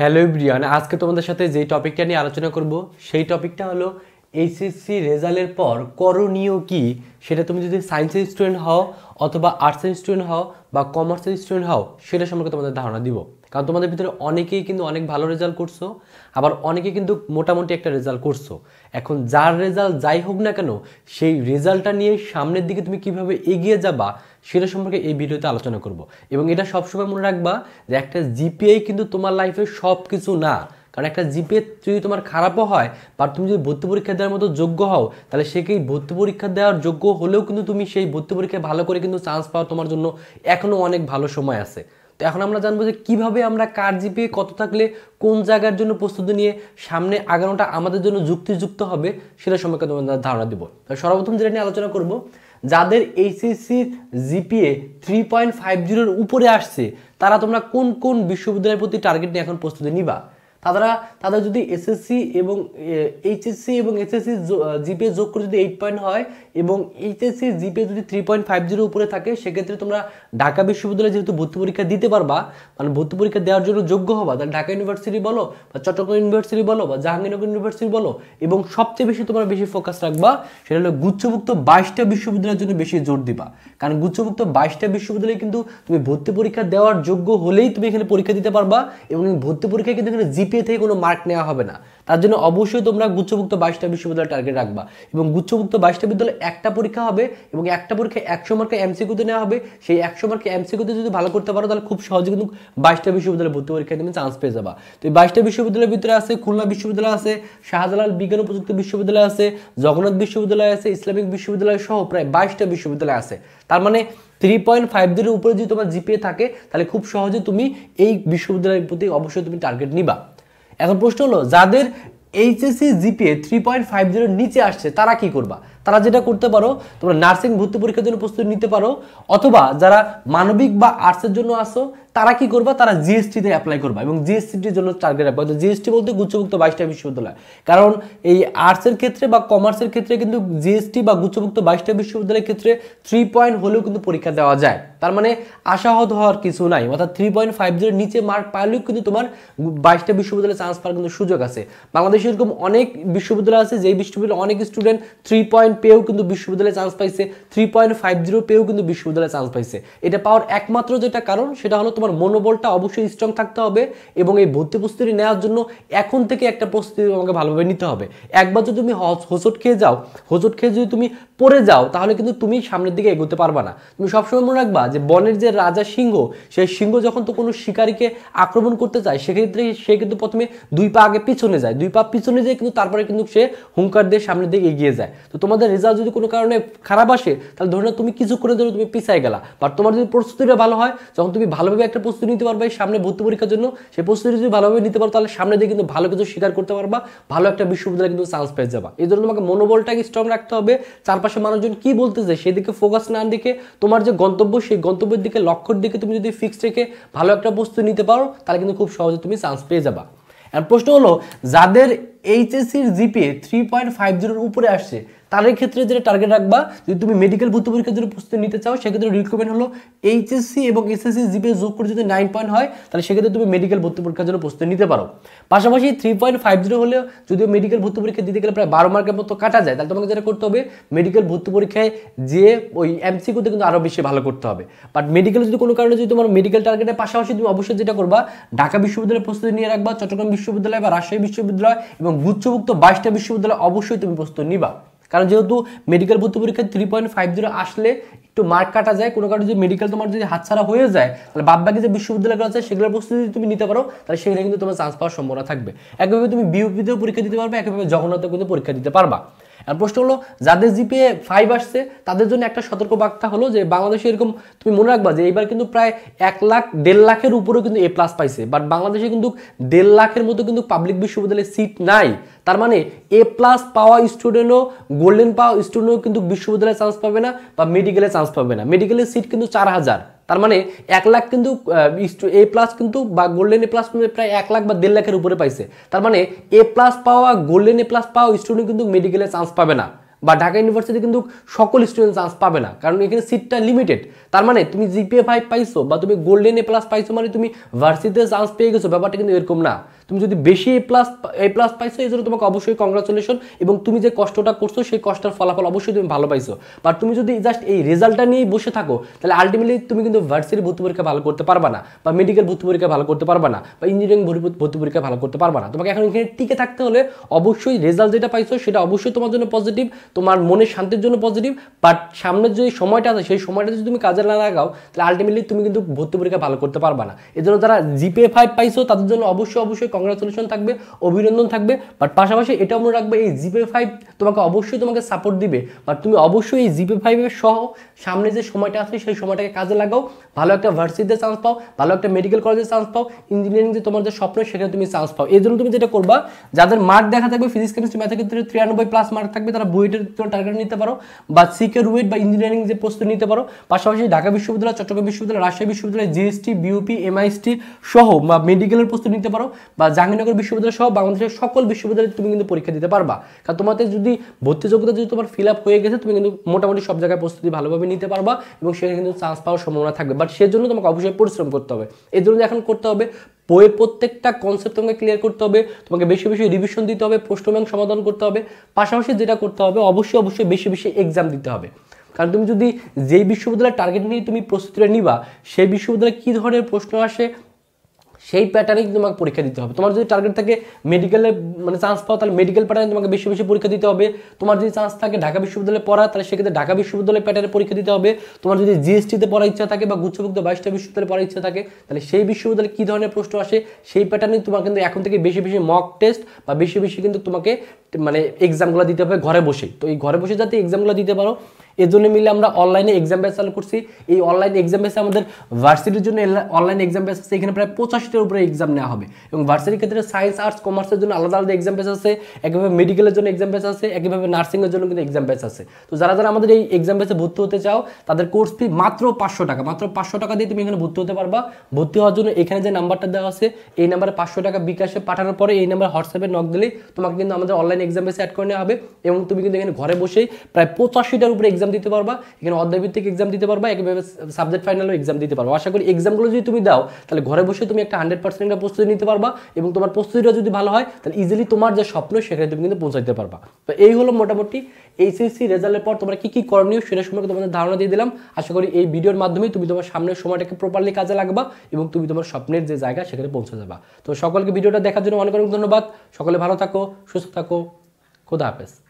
hello Brian আজকে তোমাদের সাথে যে টপিকটা নিয়ে আলোচনা করব সেই টপিকটা হলো এইচএসসি রেজাল্টের পর করণীয় কি সেটা তুমি যদি সায়েন্সের স্টুডেন্ট হও অথবা আর্টসের স্টুডেন্ট হও বা কমার্সের স্টুডেন্ট হও সেটা সম্পর্কে তোমাদের ধারণা দিব কারণ তোমাদের ভিতরে অনেকেই কিন্তু অনেক ভালো রেজাল্ট করছো আবার অনেকে কিন্তু মোটামুটি একটা রেজাল্ট করছো এখন যার রেজাল্ট যাই হোক না কেন সেই রেজাল্টটা নিয়ে সামনের দিকে তুমি কিভাবে এগিয়ে যাবা সেটা সম্পর্কে এই ভিডিওতে আলোচনা করব এবং এটা সবসময় মনে রাখবা যে একটা জিপিআই কিন্তু তোমার লাইফে সব কিছু না কারণ একটা জিপে যদি তোমার খারাপও হয় বা তুমি যদি ভর্তি পরীক্ষা দেওয়ার মতো যোগ্য হও তাহলে সেকেই ভর্তি পরীক্ষা দেওয়ার যোগ্য হলেও কিন্তু তুমি সেই ভর্তি পরীক্ষায় ভালো করে কিন্তু চান্স পাওয়া তোমার জন্য এখনও অনেক ভালো সময় আছে তো এখন আমরা জানবো যে কিভাবে আমরা কার জিপিএ কত থাকলে কোন জায়গার জন্য প্রস্তুতি নিয়ে সামনে আগানোটা আমাদের জন্য যুক্তিযুক্ত হবে সেটা সম্পর্কে তোমাদের ধারণা দিব সর্বপ্রথম যেটা নিয়ে আলোচনা করব যাদের HSC GPA three point five জিরোর উপরে আসছে তারা তোমরা কোন কোন বিশ্ববিদ্যালয়ের প্রতি টার্গেট নিয়ে এখন প্রস্তুতি নিবা তারা তাদের যদি এসএসসি এবং এইচএসসি এবং এসএসসি জিপে যোগ করে যদি এইট পয়েন্ট হয় এবং এইচএসসি জিপে যদি থ্রি পয়েন্ট ফাইভ জিরো উপরে থাকে সেক্ষেত্রে তোমরা ঢাকা বিশ্ববিদ্যালয়ে যেহেতু ভর্তি পরীক্ষা দিতে পারবা মানে ভর্তি পরীক্ষা দেওয়ার জন্য যোগ্য হবা তাহলে ঢাকা ইউনিভার্সিটি বলো বা চট্টগ্রাম ইউনিভার্সিটি বলো বা জাহাঙ্গীরনগর ইউনিভার্সিটি বলো এবং সবচেয়ে বেশি তোমরা বেশি ফোকাস রাখবা সেটা হলো গুচ্ছভুক্ত বাইশটা বিশ্ববিদ্যালয়ের জন্য বেশি জোর দিবা কারণ গুচ্ছভুক্ত বাইশটা বিশ্ববিদ্যালয়ে কিন্তু তুমি ভর্তি পরীক্ষা দেওয়ার যোগ্য হলেই তুমি এখানে পরীক্ষা দিতে পারবা এবং ভর্তি পরীক্ষায় কিন্তু এখানে জিপি জিপিএ থেকে কোনো মার্ক নেওয়া হবে না তার জন্য অবশ্যই তোমরা গুচ্ছভুক্ত বাইশটা বিশ্ববিদ্যালয় টার্গেট রাখবা এবং গুচ্ছভুক্ত বাইশটা বিদ্যালয়ে একটা পরীক্ষা হবে এবং একটা পরীক্ষায় একশো মার্কে এমসিকিউতে নেওয়া হবে সেই একশো মার্কে এমসিকিউতে যদি ভালো করতে পারো তাহলে খুব সহজে কিন্তু বাইশটা বিশ্ববিদ্যালয়ে ভর্তি পরীক্ষায় তুমি চান্স পেয়ে যাবা তো এই বাইশটা বিশ্ববিদ্যালয়ের ভিতরে আছে খুলনা বিশ্ববিদ্যালয় আছে শাহজালাল বিজ্ঞান ও প্রযুক্তি বিশ্ববিদ্যালয় আছে জগন্নাথ বিশ্ববিদ্যালয় আছে ইসলামিক বিশ্ববিদ্যালয় সহ প্রায় বাইশটা বিশ্ববিদ্যালয় আছে তার মানে থ্রি পয়েন্ট ফাইভ জিরোর উপরে যদি তোমার জিপিএ থাকে তাহলে খুব সহজে তুমি এই বিশ্ববিদ্যালয়ের প্রতি অবশ্যই তুমি টার্গেট নিবা এখন প্রশ্ন হলো যাদের HSC GPA three point five জিরোর নিচে আসছে তারা কি করবা তারা যেটা করতে পারো তোমরা নার্সিং ভর্তি পরীক্ষার জন্য প্রস্তুতি নিতে পারো অথবা যারা মানবিক বা আর্টসের জন্য আসো তারা কি করবা তারা জিএসটিতে অ্যাপ্লাই করবা এবং জিএসটির জন্য টার্গেট অ্যাপ্লাই জিএসটি বলতে গুচ্ছভুক্ত বাইশটা বিশ্ববিদ্যালয় কারণ এই আর্টসের ক্ষেত্রে বা কমার্সের ক্ষেত্রে কিন্তু জিএসটি বা গুচ্ছভুক্ত বাইশটা বিশ্ববিদ্যালয়ের ক্ষেত্রে থ্রি পয়েন্ট হলেও কিন্তু পরীক্ষা দেওয়া যায় তার মানে আশাহত হওয়ার কিছু নাই অর্থাৎ থ্রি পয়েন্ট ফাইভ জিরোর নিচে মার্ক পাইলেও কিন্তু তোমার বাইশটা বিশ্ববিদ্যালয়ে চান্স পাওয়ার কিন্তু সুযোগ আছে বাংলাদেশে এরকম অনেক বিশ্ববিদ্যালয় আছে যেই বিশ্ববিদ্যালয়ে অনেক স্টুডেন্ট থ্রি পয়েন্ট পয়েন্ট পেয়েও কিন্তু বিশ্ববিদ্যালয়ে চান্স পাইছে থ্রি পয়েন্ট ফাইভ জিরো পেয়েও কিন্তু বিশ্ববিদ্যালয়ে চান্স পাইছে এটা পাওয়ার একমাত্র যেটা কারণ সেটা হলো তোমার মনোবলটা অবশ্যই স্ট্রং থাকতে হবে এবং এই ভর্তি প্রস্তুতি নেওয়ার জন্য এখন থেকে একটা প্রস্তুতি তোমাকে ভালোভাবে নিতে হবে একবার যদি তুমি হোসট খেয়ে যাও হোসট খেয়ে যদি তুমি পড়ে যাও তাহলে কিন্তু তুমি সামনের দিকে এগোতে পারবে না তুমি সবসময় মনে রাখবা যে বনের যে রাজা সিংহ সেই সিংহ যখন তো কোনো শিকারীকে আক্রমণ করতে চায় সেক্ষেত্রে সে কিন্তু প্রথমে দুই পা আগে পিছনে যায় দুই পা পিছনে যায় কিন্তু তারপরে কিন্তু সে হুঙ্কার দিয়ে সামনের দিকে এগিয়ে যায় তো তোমাদের তোমাদের রেজাল্ট যদি কোনো কারণে খারাপ আসে তাহলে ধরে তুমি কিছু করে ধরো তুমি পিছাই গেলা বাট তোমার যদি প্রস্তুতিটা ভালো হয় যখন তুমি ভালোভাবে একটা প্রস্তুতি নিতে পারবে সামনে ভর্তি পরীক্ষার জন্য সেই প্রস্তুতি যদি ভালোভাবে নিতে পারো তাহলে সামনে দিয়ে কিন্তু ভালো কিছু স্বীকার করতে পারবা ভালো একটা বিশ্ববিদ্যালয়ে কিন্তু চান্স পেয়ে যাবা এই জন্য তোমাকে মনোবলটাকে স্ট্রং রাখতে হবে চারপাশে মানুষজন কি বলতেছে দিকে ফোকাস না দিকে তোমার যে গন্তব্য সেই গন্তব্যের দিকে লক্ষ্যের দিকে তুমি যদি ফিক্স রেখে ভালো একটা প্রস্তুতি নিতে পারো তাহলে কিন্তু খুব সহজে তুমি চান্স পেয়ে যাবা আর প্রশ্ন হলো যাদের এইচএসির জিপিএ থ্রি পয়েন্ট ফাইভ জিরোর উপরে আসছে তার ক্ষেত্রে যেটা টার্গেট রাখবা যদি তুমি মেডিকেল ভর্তি পরীক্ষার জন্য প্রস্তুতি নিতে চাও সেক্ষেত্রে রিকমেন্ড হলো এইচএসসি এবং এসএসসি জিপে যোগ করে যদি নাইন পয়েন্ট হয় তাহলে সেক্ষেত্রে তুমি মেডিকেল ভর্তি পরীক্ষার জন্য প্রস্তুতি নিতে পারো পাশাপাশি থ্রি পয়েন্ট ফাইভ জিরো হলে যদিও মেডিকেল ভর্তি পরীক্ষা দিতে গেলে প্রায় বারো মার্কের মতো কাটা যায় তাহলে তোমাকে যেটা করতে হবে মেডিকেল ভর্তি পরীক্ষায় যে ওই করতে কিন্তু আরও বেশি ভালো করতে হবে বাট মেডিকেল যদি কোনো কারণে যদি তোমার মেডিকেল টার্গেটের পাশাপাশি তুমি অবশ্যই যেটা করবা ঢাকা বিশ্ববিদ্যালয়ের প্রস্তুতি নিয়ে রাখবা চট্টগ্রাম বিশ্ববিদ্যালয় বা রাজশাহী বিশ্ববিদ্যালয় এবং গুচ্ছভুক্ত বাইশটা বিশ্ববিদ্যালয় অবশ্যই তুমি প্রস্তুতি নিবা কারণ যেহেতু মেডিকেল ভর্তি পরীক্ষায় থ্রি পয়েন্ট ফাইভ জিরো আসলে একটু মার্ক কাটা যায় কোনো কারণে যদি মেডিকেল তোমার যদি হাতছাড়া হয়ে যায় তাহলে বাদবাকি যে বিশ্ববিদ্যালয়গুলো আছে সেগুলোর প্রস্তুতি যদি তুমি নিতে পারো তাহলে সেখানে কিন্তু তোমার চান্স পাওয়ার সম্ভাবনা থাকবে একইভাবে তুমি বিউপিতেও পরীক্ষা দিতে পারবে একইভাবে জগন্নাথেও কিন্তু পরীক্ষা দিতে পারবা আর প্রশ্ন হলো যাদের জিপিএ ফাইভ আসছে তাদের জন্য একটা সতর্ক বার্তা হলো যে বাংলাদেশে এরকম তুমি মনে রাখবা যে এইবার কিন্তু প্রায় এক লাখ দেড় লাখের উপরেও কিন্তু এ প্লাস পাইছে বাট বাংলাদেশে কিন্তু দেড় লাখের মতো কিন্তু পাবলিক বিশ্ববিদ্যালয়ে সিট নাই তার মানে এ প্লাস পাওয়া স্টুডেন্টও গোল্ডেন পাওয়া স্টুডেন্টও কিন্তু বিশ্ববিদ্যালয়ে চান্স পাবে না বা মেডিকেলে চান্স পাবে না মেডিকেলের সিট কিন্তু চার হাজার তার মানে এক লাখ কিন্তু এ প্লাস কিন্তু বা গোল্ডেন এ প্লাস প্রায় এক লাখ বা দেড় লাখের উপরে পাইছে তার মানে এ প্লাস পাওয়া গোল্ডেন এ প্লাস পাওয়া স্টুডেন্ট কিন্তু মেডিকেলে চান্স পাবে না বা ঢাকা ইউনিভার্সিটি কিন্তু সকল স্টুডেন্ট চান্স পাবে না কারণ এখানে সিটটা লিমিটেড তার মানে তুমি জিপিএ ফাইভ পাইছো বা তুমি গোল্ডেন এ প্লাস পাইছো মানে তুমি ভার্সিতে চান্স পেয়ে গেছো ব্যাপারটা কিন্তু এরকম না তুমি যদি বেশি এ প্লাস এ প্লাস পাইছো এই জন্য তোমাকে অবশ্যই কংগ্রাচুলেশন এবং তুমি যে কষ্টটা করছো সেই কষ্টের ফলাফল অবশ্যই তুমি ভালো পাইছো বাট তুমি যদি জাস্ট এই রেজাল্টটা নিয়েই বসে থাকো তাহলে আলটিমেটলি তুমি কিন্তু ভার্সির ভর্তি পরীক্ষা ভালো করতে পারবা না বা মেডিকেল ভর্তি পরীক্ষা ভালো করতে পারবা না বা ইঞ্জিনিয়ারিং ভর্তি পরীক্ষা ভালো করতে পারবা না তোমাকে এখন এখানে টিকে থাকতে হলে অবশ্যই রেজাল্ট যেটা পাইছো সেটা অবশ্যই তোমার জন্য পজিটিভ তোমার মনের শান্তির জন্য পজিটিভ বাট সামনের যে সময়টা আছে সেই সময়টা যদি তুমি কাজে না লাগাও তাহলে আলটিমেটলি তুমি কিন্তু ভর্তি পরীক্ষা ভালো করতে পারবা না এজন্য যারা জিপে ফাইভ পাইছো তাদের জন্য অবশ্যই অবশ্যই কংগ্রাচুলেশন থাকবে অভিনন্দন থাকবে বাট পাশাপাশি এটাও মনে রাখবে এই জিপে ফাইভ তোমাকে অবশ্যই তোমাকে সাপোর্ট দিবে বাট তুমি অবশ্যই এই জিপে ফাইভের সহ সামনে যে সময়টা আছে সেই সময়টাকে কাজে লাগাও ভালো একটা ভার্সিটিতে চান্স পাও ভালো একটা মেডিকেল কলেজে চান্স পাও ইঞ্জিনিয়ারিং যে তোমার যে স্বপ্ন সেখানে তুমি চান্স পাও এই জন্য তুমি যেটা করবা যাদের মার্ক দেখা থাকবে ফিজিক্স কেমিস্ট্রি ম্যাথের ক্ষেত্রে তিরানব্বই প্লাস মার্ক থাকবে তারা বুয়েটের টার্গেট নিতে পারো বা সিকিউর ওয়েট বা ইঞ্জিনিয়ারিং যে প্রস্তুতি নিতে পারো পাশাপাশি ঢাকা বিশ্ববিদ্যালয় চট্টগ্রাম বিশ্ববিদ্যালয় রাজশাহী বিশ্ববিদ্যালয় জিএসটি বিউপি এমআইএসটি সহ বা মেডিকেলের প্রস্তুতি নিতে পারো বা বা জাহাঙ্গীরনগর বিশ্ববিদ্যালয় সহ বাংলাদেশের সকল বিশ্ববিদ্যালয়ে তুমি কিন্তু পরীক্ষা দিতে পারবা কারণ তোমাদের যদি ভর্তি যোগ্যতা যদি তোমার ফিল আপ হয়ে গেছে তুমি কিন্তু মোটামুটি সব জায়গায় প্রস্তুতি ভালোভাবে নিতে পারবা এবং সেখানে কিন্তু চান্স পাওয়ার সম্ভাবনা থাকবে বাট সেজন্য তোমাকে অবশ্যই পরিশ্রম করতে হবে এর জন্য এখন করতে হবে বইয়ের প্রত্যেকটা কনসেপ্ট তোমাকে ক্লিয়ার করতে হবে তোমাকে বেশি বেশি রিভিশন দিতে হবে প্রশ্ন ব্যাংক সমাধান করতে হবে পাশাপাশি যেটা করতে হবে অবশ্যই অবশ্যই বেশি বেশি এক্সাম দিতে হবে কারণ তুমি যদি যেই বিশ্ববিদ্যালয়ের টার্গেট নিয়ে তুমি প্রস্তুতিটা নিবা সেই বিশ্ববিদ্যালয়ে কী ধরনের প্রশ্ন আসে সেই প্যাটার্নে কিন্তু তোমাকে পরীক্ষা দিতে হবে তোমার যদি টার্গেট থাকে মেডিকেলে মানে চান্স পাও তাহলে মেডিকেল প্যাটার্নে তোমাকে বেশি বেশি পরীক্ষা দিতে হবে তোমার যদি চান্স থাকে ঢাকা বিশ্ববিদ্যালয়ে পড়া তাহলে সেক্ষেত্রে ঢাকা বিশ্ববিদ্যালয়ে প্যাটার্নে পরীক্ষা দিতে হবে তোমার যদি জিএসটিতে পড়ার ইচ্ছা থাকে বা গুচ্ছভুক্ত বাইশটা বিশ্ববিদ্যালয়ে পড়ার ইচ্ছা থাকে তাহলে সেই বিশ্ববিদ্যালয়ে কী ধরনের প্রশ্ন আসে সেই প্যাটার্নে তোমার কিন্তু এখন থেকে বেশি বেশি মক টেস্ট বা বেশি বেশি কিন্তু তোমাকে মানে এক্সামগুলো দিতে হবে ঘরে বসে তো এই ঘরে বসে যাতে এক্সামগুলো দিতে পারো এজন্য মিলে আমরা অনলাইনে এক্সাম ব্যাচ চালু করছি এই অনলাইন এক্সাম ব্যাচে আমাদের ভার্সিটির জন্য অনলাইন এক্সাম ব্যাচ আছে এখানে প্রায় পঁচাশিটার উপরে এক্সাম নেওয়া হবে এবং ভার্সিটির ক্ষেত্রে সায়েন্স আর্টস কমার্সের জন্য আলাদা আলাদা এক্সাম ব্যাচ আছে একইভাবে মেডিকেলের জন্য এক্সাম ব্যাচ আছে একইভাবে নার্সিংয়ের জন্য কিন্তু এক্সাম ব্যাচ আছে তো যারা যারা আমাদের এই এক্সাম ব্যাচে ভর্তি হতে চাও তাদের কোর্স ফি মাত্র পাঁচশো টাকা মাত্র পাঁচশো টাকা দিয়ে তুমি এখানে ভর্তি হতে পারবা ভর্তি হওয়ার জন্য এখানে যে নাম্বারটা দেওয়া আছে এই নাম্বারে পাঁচশো টাকা বিকাশে পাঠানোর পরে এই নাম্বার হোয়াটসঅ্যাপে নক দিলেই তোমাকে কিন্তু আমাদের অনলাইন এক্সাম ব্যাচে অ্যাড করে নেওয়া হবে এবং তুমি কিন্তু এখানে ঘরে বসেই প্রায় পঁচাশিটার উপরে এক্সাম এক্সাম দিতে পারবা এখানে অধ্যায়ভিত্তিক এক্সাম দিতে পারবা একভাবে সাবজেক্ট ফাইনালও এক্সাম দিতে পারবো আশা করি এক্সামগুলো যদি তুমি দাও তাহলে ঘরে বসে তুমি একটা হান্ড্রেড পার্সেন্টের প্রস্তুতি নিতে পারবা এবং তোমার প্রস্তুতিটা যদি ভালো হয় তাহলে ইজিলি তোমার যে স্বপ্ন সেখানে তুমি কিন্তু পৌঁছাতে পারবা তো এই হলো মোটামুটি এইচএসসি রেজাল্টের পর তোমরা কী কী করণীয় সেটা সম্পর্কে তোমাদের ধারণা দিয়ে দিলাম আশা করি এই ভিডিওর মাধ্যমে তুমি তোমার সামনের সময়টাকে প্রপারলি কাজে লাগবা এবং তুমি তোমার স্বপ্নের যে জায়গা সেখানে পৌঁছে যাবা তো সকলকে ভিডিওটা দেখার জন্য অনেক অনেক ধন্যবাদ সকলে ভালো থাকো সুস্থ থাকো খোদা হাফেজ